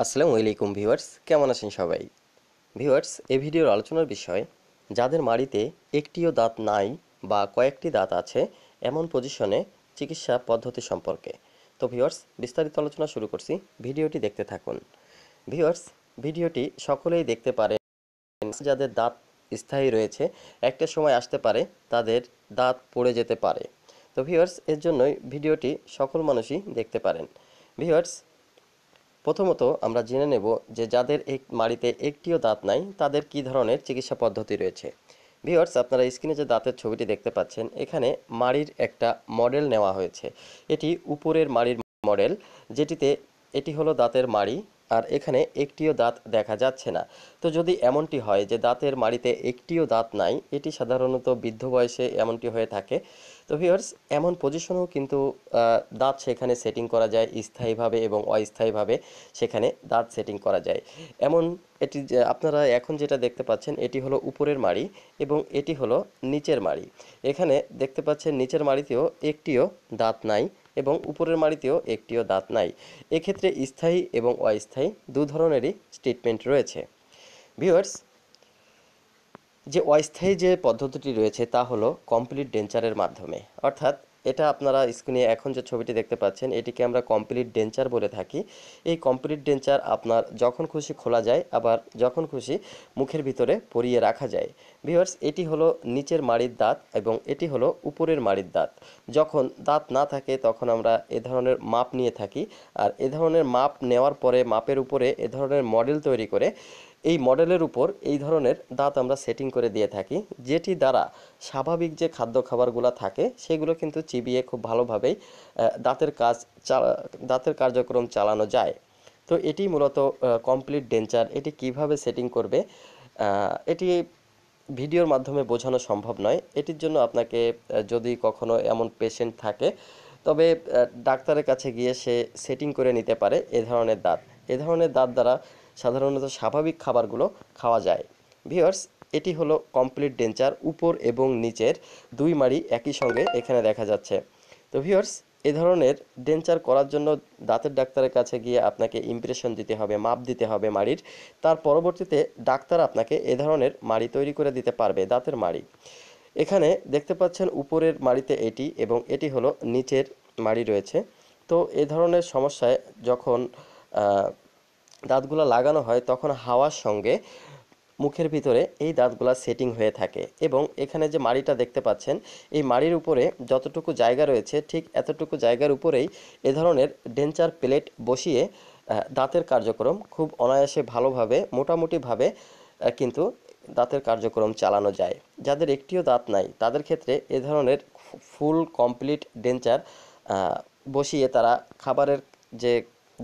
আসসালামু আলাইকুম ভিউয়ার্স কেমন আছেন সবাই ভিউয়ার্স এই ভিডিওর আলোচনার বিষয় যাদের মাড়িতে একটিও দাঁত নাই বা কয়েকটি দাঁত আছে এমন পজিশনে চিকিৎসা পদ্ধতি সম্পর্কে তো ভিউয়ার্স বিস্তারিত আলোচনা শুরু করছি ভিডিওটি দেখতে থাকুন ভিউয়ার্স ভিডিওটি সকলেই দেখতে পারে যাদের দাঁত স্থায়ী রয়েছে একটা সময় আসতে পারে তাদের দাঁত পড়ে যেতে পারে তো ভিউয়ার্স এর জন্যই ভিডিওটি সকল মানুষই দেখতে পারেন ভিউয়ার্স প্রথমত আমরা জেনে নেব যে যাদের এক মাড়িতে একটিও দাঁত নাই তাদের কি ধরনের চিকিৎসা পদ্ধতি রয়েছে ভিওর্স আপনারা স্ক্রিনে যে দাঁতের ছবিটি দেখতে পাচ্ছেন এখানে মাড়ির একটা মডেল নেওয়া হয়েছে এটি উপরের মাড়ির মডেল যেটিতে এটি হলো দাঁতের মাড়ি আর এখানে একটিও দাঁত দেখা যাচ্ছে না তো যদি এমনটি হয় যে দাঁতের মাড়িতে একটিও দাঁত নাই এটি সাধারণত বৃদ্ধ বয়সে এমনটি হয়ে থাকে তো ভিউয়ার্স এমন পজিশনেও কিন্তু দাঁত সেখানে সেটিং করা যায় স্থায়ীভাবে এবং অস্থায়ীভাবে সেখানে দাঁত সেটিং করা যায় এমন এটি আপনারা এখন যেটা দেখতে পাচ্ছেন এটি হলো উপরের মাড়ি এবং এটি হলো নিচের মাড়ি এখানে দেখতে পাচ্ছেন নিচের মাড়িতেও একটিও দাঁত নাই এবং উপরের মাড়িতেও একটিও দাঁত নাই এক্ষেত্রে স্থায়ী এবং অস্থায়ী দু ধরনেরই ট্রিটমেন্ট রয়েছে ভিউয়ার্স যে অস্থায়ী যে পদ্ধতিটি রয়েছে তা হলো কমপ্লিট ডেঞ্চারের মাধ্যমে অর্থাৎ এটা আপনারা স্ক্রিনে এখন যে ছবিটি দেখতে পাচ্ছেন এটিকে আমরা কমপ্লিট ডেঞ্চার বলে থাকি এই কমপ্লিট ডেঞ্চার আপনার যখন খুশি খোলা যায় আবার যখন খুশি মুখের ভিতরে পরিয়ে রাখা যায় ভিওয়ার্স এটি হলো নিচের মাড়ির দাঁত এবং এটি হলো উপরের মাড়ির দাঁত যখন দাঁত না থাকে তখন আমরা এ ধরনের মাপ নিয়ে থাকি আর এ ধরনের মাপ নেওয়ার পরে মাপের উপরে এ ধরনের মডেল তৈরি করে এই মডেলের উপর এই ধরনের দাঁত আমরা সেটিং করে দিয়ে থাকি যেটি দ্বারা স্বাভাবিক যে খাদ্য খাবারগুলো থাকে সেগুলো কিন্তু চিবিয়ে খুব ভালোভাবেই দাঁতের কাজ দাঁতের কার্যক্রম চালানো যায় তো এটি মূলত কমপ্লিট ডেঞ্চার এটি কিভাবে সেটিং করবে এটি ভিডিওর মাধ্যমে বোঝানো সম্ভব নয় এটির জন্য আপনাকে যদি কখনো এমন পেশেন্ট থাকে তবে ডাক্তারের কাছে গিয়ে সে সেটিং করে নিতে পারে এ ধরনের দাঁত এ ধরনের দাঁত দ্বারা সাধারণত স্বাভাবিক খাবারগুলো খাওয়া যায় ভিওর্স এটি হলো কমপ্লিট ডেঞ্চার উপর এবং নিচের দুই মাড়ি একই সঙ্গে এখানে দেখা যাচ্ছে তো ভিওর্স এ ধরনের ডেঞ্চার করার জন্য দাঁতের ডাক্তারের কাছে গিয়ে আপনাকে ইমপ্রেশন দিতে হবে মাপ দিতে হবে মাড়ির তার পরবর্তীতে ডাক্তার আপনাকে এ ধরনের মাড়ি তৈরি করে দিতে পারবে দাঁতের মাড়ি এখানে দেখতে পাচ্ছেন উপরের মাড়িতে এটি এবং এটি হলো নিচের মাড়ি রয়েছে তো এ ধরনের সমস্যায় যখন দাঁতগুলো লাগানো হয় তখন হাওয়ার সঙ্গে মুখের ভিতরে এই দাঁতগুলা সেটিং হয়ে থাকে এবং এখানে যে মাড়িটা দেখতে পাচ্ছেন এই মাড়ির উপরে যতটুকু জায়গা রয়েছে ঠিক এতটুকু জায়গার উপরেই এ ধরনের ডেঞ্চার প্লেট বসিয়ে দাঁতের কার্যক্রম খুব অনায়াসে ভালোভাবে মোটামুটিভাবে কিন্তু দাঁতের কার্যক্রম চালানো যায় যাদের একটিও দাঁত নাই তাদের ক্ষেত্রে এ ধরনের ফুল কমপ্লিট ডেঞ্চার বসিয়ে তারা খাবারের যে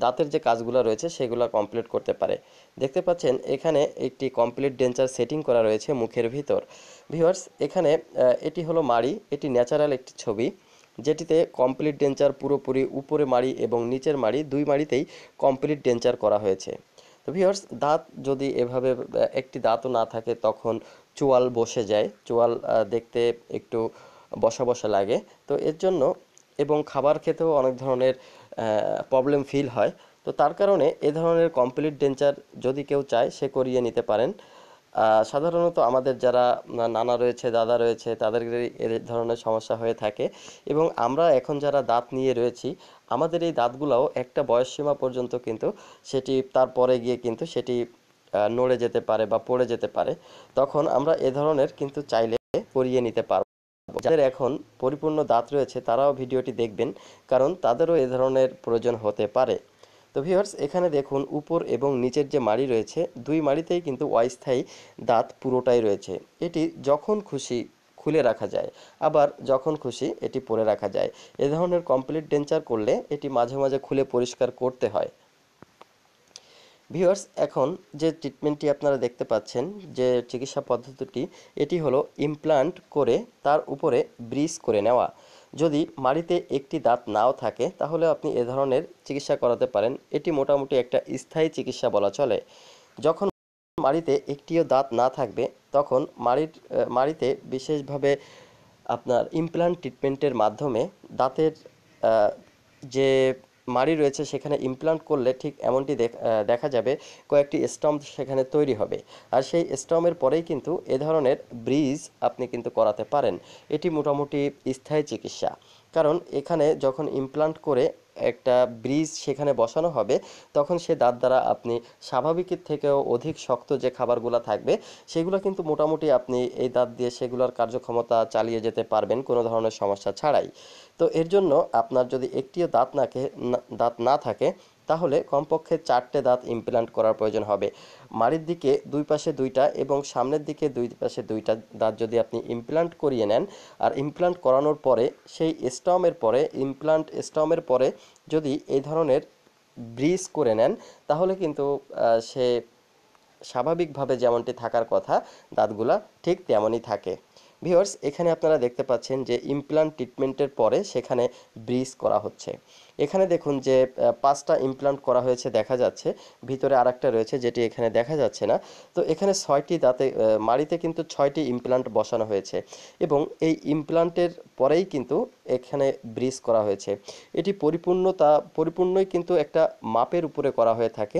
দাঁতের যে কাজগুলো রয়েছে সেগুলো কমপ্লিট করতে পারে দেখতে পাচ্ছেন এখানে একটি কমপ্লিট ডেঞ্চার সেটিং করা রয়েছে মুখের ভিতর ভিউয়ার্স এখানে এটি হলো মাড়ি এটি ন্যাচারাল একটি ছবি যেটিতে কমপ্লিট ডেঞ্চার পুরোপুরি উপরে মাড়ি এবং নিচের মাড়ি দুই মাড়িতেই কমপ্লিট ডেঞ্চার করা হয়েছে তো ভিউয়ার্স দাঁত যদি এভাবে একটি দাঁতও না থাকে তখন চোয়াল বসে যায় চোয়াল দেখতে একটু বসা বসা লাগে তো এর জন্য এবং খাবার খেতেও অনেক ধরনের প্রবলেম ফিল হয় তো তার কারণে এ ধরনের কমপ্লিট ডেঞ্চার যদি কেউ চায় সে করিয়ে নিতে পারেন সাধারণত আমাদের যারা নানা রয়েছে দাদা রয়েছে তাদের এ ধরনের সমস্যা হয়ে থাকে এবং আমরা এখন যারা দাঁত নিয়ে রয়েছি আমাদের এই দাঁতগুলোও একটা বয়সসীমা পর্যন্ত কিন্তু সেটি তারপরে গিয়ে কিন্তু সেটি নড়ে যেতে পারে বা পড়ে যেতে পারে তখন আমরা এ ধরনের কিন্তু চাইলে করিয়ে নিতে পারব যাদের এখন পরিপূর্ণ দাঁত রয়েছে তারাও ভিডিওটি দেখবেন কারণ তাদেরও এ ধরনের প্রয়োজন হতে পারে তো ভিউয়ার্স এখানে দেখুন উপর এবং নিচের যে মাড়ি রয়েছে দুই মাড়িতেই কিন্তু অস্থায়ী দাঁত পুরোটাই রয়েছে এটি যখন খুশি খুলে রাখা যায় আবার যখন খুশি এটি পরে রাখা যায় এ ধরনের কমপ্লিট ডেঞ্চার করলে এটি মাঝে মাঝে খুলে পরিষ্কার করতে হয় ভিউয়ার্স এখন যে ট্রিটমেন্টটি আপনারা দেখতে পাচ্ছেন যে চিকিৎসা পদ্ধতিটি এটি হলো ইমপ্লান্ট করে তার উপরে ব্রিজ করে নেওয়া যদি মাড়িতে একটি দাঁত নাও থাকে তাহলে আপনি এ ধরনের চিকিৎসা করাতে পারেন এটি মোটামুটি একটা স্থায়ী চিকিৎসা বলা চলে যখন মাড়িতে একটিও দাঁত না থাকবে তখন মাড়ির মাড়িতে বিশেষভাবে আপনার ইমপ্লান্ট ট্রিটমেন্টের মাধ্যমে দাঁতের যে মাড়ি রয়েছে সেখানে ইমপ্লান্ট করলে ঠিক এমনটি দেখা যাবে কয়েকটি স্টম্প সেখানে তৈরি হবে আর সেই স্টমের পরেই কিন্তু এ ধরনের ব্রিজ আপনি কিন্তু করাতে পারেন এটি মোটামুটি স্থায়ী চিকিৎসা কারণ এখানে যখন ইমপ্লান্ট করে একটা ব্রিজ সেখানে বসানো হবে তখন সে দাঁত দ্বারা আপনি স্বাভাবিকের থেকেও অধিক শক্ত যে খাবারগুলো থাকবে সেগুলো কিন্তু মোটামুটি আপনি এই দাঁত দিয়ে সেগুলোর কার্যক্ষমতা চালিয়ে যেতে পারবেন কোনো ধরনের সমস্যা ছাড়াই তো এর জন্য আপনার যদি একটিও দাঁত নাকে দাঁত না থাকে তাহলে কমপক্ষে চারটে দাঁত ইমপ্লান্ট করার প্রয়োজন হবে মাড়ির দিকে দুই পাশে দুইটা এবং সামনের দিকে দুই পাশে দুইটা দাঁত যদি আপনি ইমপ্লান্ট করিয়ে নেন আর ইমপ্লান্ট করানোর পরে সেই স্টমের পরে ইমপ্লান্ট স্টমের পরে যদি এই ধরনের ব্রিজ করে নেন তাহলে কিন্তু সে স্বাভাবিকভাবে যেমনটি থাকার কথা দাঁতগুলা ঠিক তেমনই থাকে ভিওর্স এখানে আপনারা দেখতে পাচ্ছেন যে ইমপ্লান্ট ট্রিটমেন্টের পরে সেখানে ব্রিজ করা হচ্ছে এখানে দেখুন যে পাঁচটা ইমপ্লান্ট করা হয়েছে দেখা যাচ্ছে ভিতরে আর রয়েছে যেটি এখানে দেখা যাচ্ছে না তো এখানে ছয়টি দাঁতে মাড়িতে কিন্তু ছয়টি ইমপ্লান্ট বসানো হয়েছে এবং এই ইমপ্লান্টের পরেই কিন্তু এখানে ব্রিজ করা হয়েছে এটি পরিপূর্ণতা পরিপূর্ণই কিন্তু একটা মাপের উপরে করা হয়ে থাকে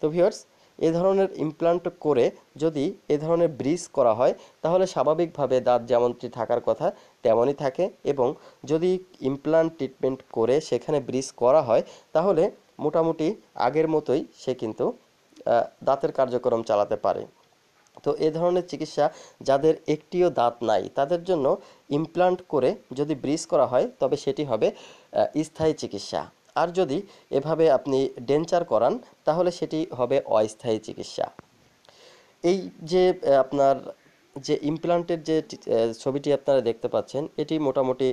তো ভিওর্স এ ধরনের ইমপ্লান্ট করে যদি এ ধরনের ব্রিজ করা হয় তাহলে স্বাভাবিকভাবে দাঁত যেমনটি থাকার কথা তেমনই থাকে এবং যদি ইমপ্লান্ট ট্রিটমেন্ট করে সেখানে ব্রিজ করা হয় তাহলে মোটামুটি আগের মতোই সে কিন্তু দাঁতের কার্যক্রম চালাতে পারে তো এ ধরনের চিকিৎসা যাদের একটিও দাঁত নাই তাদের জন্য ইমপ্লান্ট করে যদি ব্রিজ করা হয় তবে সেটি হবে স্থায়ী চিকিৎসা আর যদি এভাবে আপনি ডেঞ্চার করান তাহলে সেটি হবে অস্থায়ী চিকিৎসা এই যে আপনার যে ইমপ্লান্টের যে ছবিটি আপনারা দেখতে পাচ্ছেন এটি মোটামুটি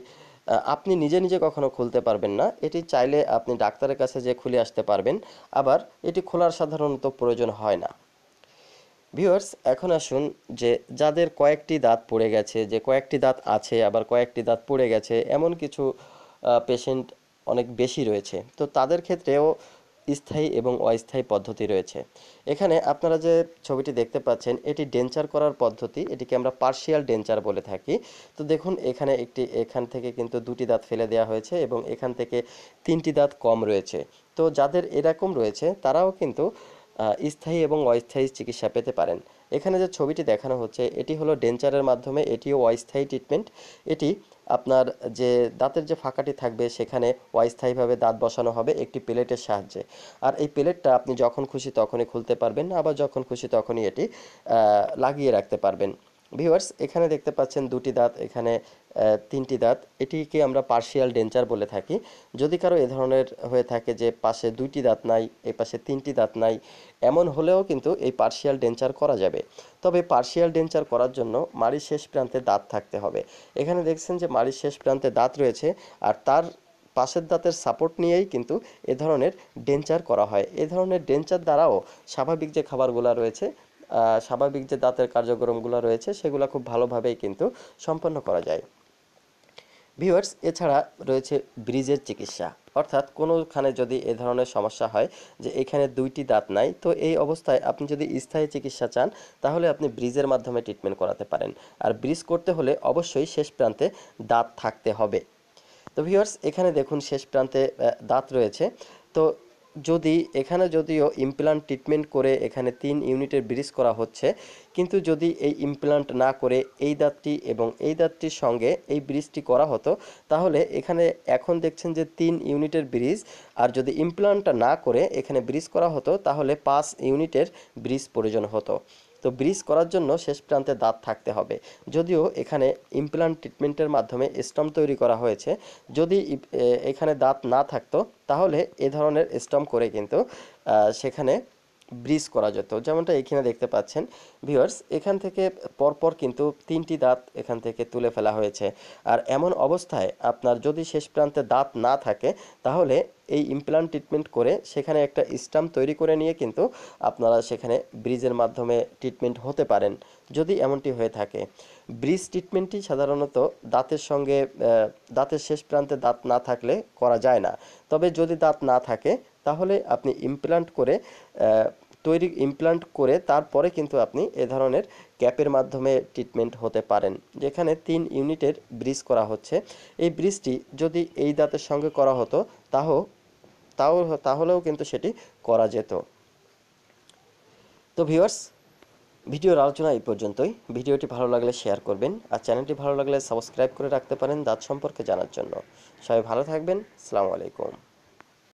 আপনি নিজে নিজে কখনো খুলতে পারবেন না এটি চাইলে আপনি ডাক্তারের কাছে যে খুলে আসতে পারবেন আবার এটি খোলার সাধারণত প্রয়োজন হয় না ভিউয়ার্স এখন আসুন যে যাদের কয়েকটি দাঁত পড়ে গেছে যে কয়েকটি দাঁত আছে আবার কয়েকটি দাঁত পড়ে গেছে এমন কিছু পেশেন্ট অনেক বেশি রয়েছে তো তাদের ক্ষেত্রেও স্থায়ী এবং অস্থায়ী পদ্ধতি রয়েছে এখানে আপনারা যে ছবিটি দেখতে পাচ্ছেন এটি ডেঞ্চার করার পদ্ধতি এটিকে আমরা পার্শিয়াল ডেঞ্চার বলে থাকি তো দেখুন এখানে একটি এখান থেকে কিন্তু দুটি দাঁত ফেলে দেওয়া হয়েছে এবং এখান থেকে তিনটি দাঁত কম রয়েছে তো যাদের এরকম রয়েছে তারাও কিন্তু স্থায়ী এবং অস্থায়ী চিকিৎসা পেতে পারেন এখানে যে ছবিটি দেখানো হচ্ছে এটি হলো ডেঞ্চারের মাধ্যমে এটিও অস্থায়ী ট্রিটমেন্ট এটি আপনার যে দাঁতের যে ফাঁকাটি থাকবে সেখানে অস্থায়ীভাবে দাঁত বসানো হবে একটি প্লেটের সাহায্যে আর এই প্লেটটা আপনি যখন খুশি তখনই খুলতে পারবেন আবার যখন খুশি তখনই এটি লাগিয়ে রাখতে পারবেন ভিউয়ার্স এখানে দেখতে পাচ্ছেন দুটি দাঁত এখানে তিনটি দাঁত এটিকে আমরা পার্শিয়াল ডেঞ্চার বলে থাকি যদি কারো এ ধরনের হয়ে থাকে যে পাশে দুইটি দাঁত নাই এই পাশে তিনটি দাঁত নাই এমন হলেও কিন্তু এই পার্শিয়াল ডেঞ্চার করা যাবে তবে পার্শিয়াল ডেঞ্চার করার জন্য মাড়ির শেষ প্রান্তে দাঁত থাকতে হবে এখানে দেখছেন যে মাড়ির শেষ প্রান্তে দাঁত রয়েছে আর তার পাশের দাঁতের সাপোর্ট নিয়েই কিন্তু এ ধরনের ডেঞ্চার করা হয় এ ধরনের ডেঞ্চার দ্বারাও স্বাভাবিক যে খাবারগুলো রয়েছে স্বাভাবিক যে দাঁতের কার্যক্রমগুলো রয়েছে সেগুলো খুব ভালোভাবেই কিন্তু সম্পন্ন করা যায় ভিউয়ার্স এছাড়া রয়েছে ব্রিজের চিকিৎসা অর্থাৎ কোনোখানে যদি এ ধরনের সমস্যা হয় যে এখানে দুইটি দাঁত নাই তো এই অবস্থায় আপনি যদি স্থায়ী চিকিৎসা চান তাহলে আপনি ব্রিজের মাধ্যমে ট্রিটমেন্ট করাতে পারেন আর ব্রিজ করতে হলে অবশ্যই শেষ প্রান্তে দাঁত থাকতে হবে তো ভিউয়ার্স এখানে দেখুন শেষ প্রান্তে দাঁত রয়েছে তো যদি এখানে যদিও ইমপ্লান্ট ট্রিটমেন্ট করে এখানে তিন ইউনিটের ব্রিজ করা হচ্ছে কিন্তু যদি এই ইমপ্লান্ট না করে এই দাঁতটি এবং এই দাঁতটির সঙ্গে এই ব্রিজটি করা হতো তাহলে এখানে এখন দেখছেন যে তিন ইউনিটের ব্রিজ আর যদি ইমপ্লান্টটা না করে এখানে ব্রিজ করা হতো তাহলে পাঁচ ইউনিটের ব্রিজ প্রয়োজন হতো তো ব্রিজ করার জন্য শেষ প্রান্তে দাঁত থাকতে হবে যদিও এখানে ইমপ্লান্ট ট্রিটমেন্টের মাধ্যমে স্টম তৈরি করা হয়েছে যদি এখানে দাঁত না থাকতো তাহলে এ ধরনের স্টম করে কিন্তু সেখানে ব্রিজ করা যেত যেমনটা এখানে দেখতে পাচ্ছেন ভিউয়ার্স এখান থেকে পরপর কিন্তু তিনটি দাঁত এখান থেকে তুলে ফেলা হয়েছে আর এমন অবস্থায় আপনার যদি শেষ প্রান্তে দাঁত না থাকে তাহলে এই ইমপ্লান্ট ট্রিটমেন্ট করে সেখানে একটা স্টাম্প তৈরি করে নিয়ে কিন্তু আপনারা সেখানে ব্রিজের মাধ্যমে ট্রিটমেন্ট হতে পারেন যদি এমনটি হয়ে থাকে ব্রিজ ট্রিটমেন্টটি সাধারণত দাঁতের সঙ্গে দাঁতের শেষ প্রান্তে দাঁত না থাকলে করা যায় না তবে যদি দাঁত না থাকে তাহলে আপনি ইমপ্লান্ট করে তৈরি ইমপ্লান্ট করে তারপরে কিন্তু আপনি এ ধরনের ক্যাপের মাধ্যমে ট্রিটমেন্ট হতে পারেন যেখানে তিন ইউনিটের ব্রিজ করা হচ্ছে এই ব্রিজটি যদি এই দাঁতের সঙ্গে করা হতো তাহ তাও তাহলেও কিন্তু সেটি করা যেত তো ভিউয়ার্স ভিডিওর আলোচনা এই পর্যন্তই ভিডিওটি ভালো লাগলে শেয়ার করবেন আর চ্যানেলটি ভালো লাগলে সাবস্ক্রাইব করে রাখতে পারেন দাঁত সম্পর্কে জানার জন্য সবাই ভালো থাকবেন সালামু আলাইকুম